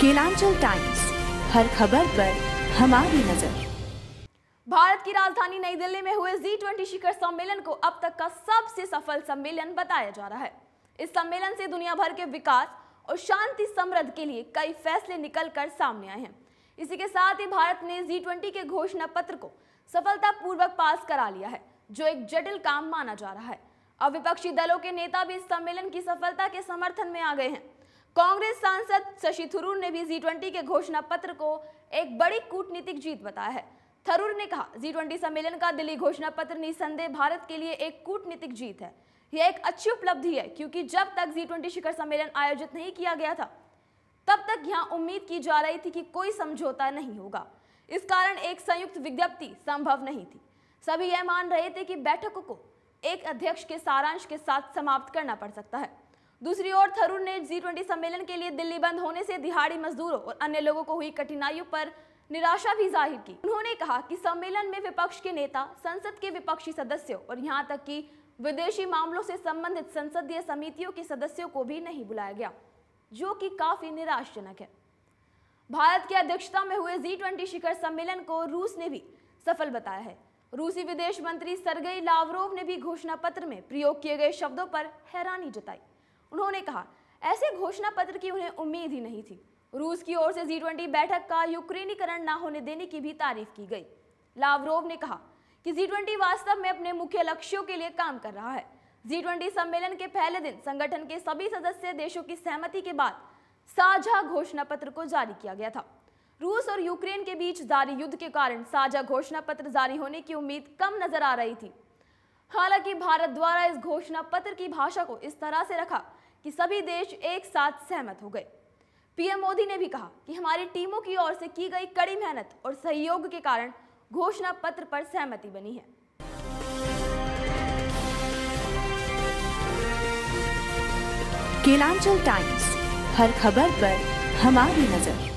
Kelanchal times हर खबर पर हमारी नजर भारत की राजधानी नई दिल्ली में हुए जी ट्वेंटी शिखर सम्मेलन को अब तक का सबसे सफल सम्मेलन बताया जा रहा है इस सम्मेलन से दुनिया भर के विकास और शांति समृद्ध के लिए कई फैसले निकल कर सामने आए हैं इसी के साथ ही भारत ने जी ट्वेंटी के घोषणा पत्र को सफलतापूर्वक पास करा लिया है जो एक जटिल काम माना जा रहा है अब विपक्षी दलों के नेता भी इस सम्मेलन की सफलता के समर्थन में आ गए हैं कांग्रेस सांसद शशि थरूर ने भी जी ट्वेंटी के घोषणा पत्र को एक बड़ी कूटनीतिक जीत बताया है थरूर ने कहा जी ट्वेंटी सम्मेलन का दिल्ली घोषणा पत्र निसंदेह भारत के लिए एक कूटनीतिक जीत है यह एक अच्छी उपलब्धि है क्योंकि जब तक जी ट्वेंटी शिखर सम्मेलन आयोजित नहीं किया गया था तब तक यहाँ उम्मीद की जा रही थी कि कोई समझौता नहीं होगा इस कारण एक संयुक्त विज्ञप्ति संभव नहीं थी सभी यह मान रहे थे कि बैठक को एक अध्यक्ष के सारांश के साथ समाप्त करना पड़ सकता है दूसरी ओर थरूर ने जी ट्वेंटी सम्मेलन के लिए दिल्ली बंद होने से दिहाड़ी मजदूरों और अन्य लोगों को हुई कठिनाइयों पर निराशा भी जाहिर की उन्होंने कहा कि सम्मेलन में विपक्ष के नेता संसद के विपक्षी सदस्यों और यहाँ तक कि विदेशी मामलों से संबंधित संसदीय समितियों के सदस्यों को भी नहीं बुलाया गया जो कि काफी निराशजनक है भारत की अध्यक्षता में हुए जी ट्वेंटी शिखर सम्मेलन को रूस ने भी सफल बताया है रूसी विदेश मंत्री सरगई लावरोव ने भी घोषणा पत्र में प्रयोग किए गए शब्दों पर हैरानी जताई उन्होंने कहा ऐसे घोषणा पत्र की उन्हें उम्मीद ही नहीं थी रूस की ओर से जी ट्वेंटी बैठक का यूक्रेनीकरण ना होने देने की भी तारीफ की गई लावरोव ने कहा कि जी ट्वेंटी वास्तव में अपने मुख्य लक्ष्यों के लिए काम कर रहा है जी ट्वेंटी सम्मेलन के पहले दिन संगठन के सभी सदस्य देशों की सहमति के बाद साझा घोषणा पत्र को जारी किया गया था रूस और यूक्रेन के बीच जारी युद्ध के कारण साझा घोषणा पत्र जारी होने की उम्मीद कम नजर आ रही थी हालांकि भारत द्वारा इस घोषणा पत्र की भाषा को इस तरह से रखा कि सभी देश एक साथ सहमत हो गए पीएम मोदी ने भी कहा कि हमारी टीमों की ओर से की गई कड़ी मेहनत और सहयोग के कारण घोषणा पत्र पर सहमति बनी है केलांचल टाइम्स हर खबर पर हमारी नजर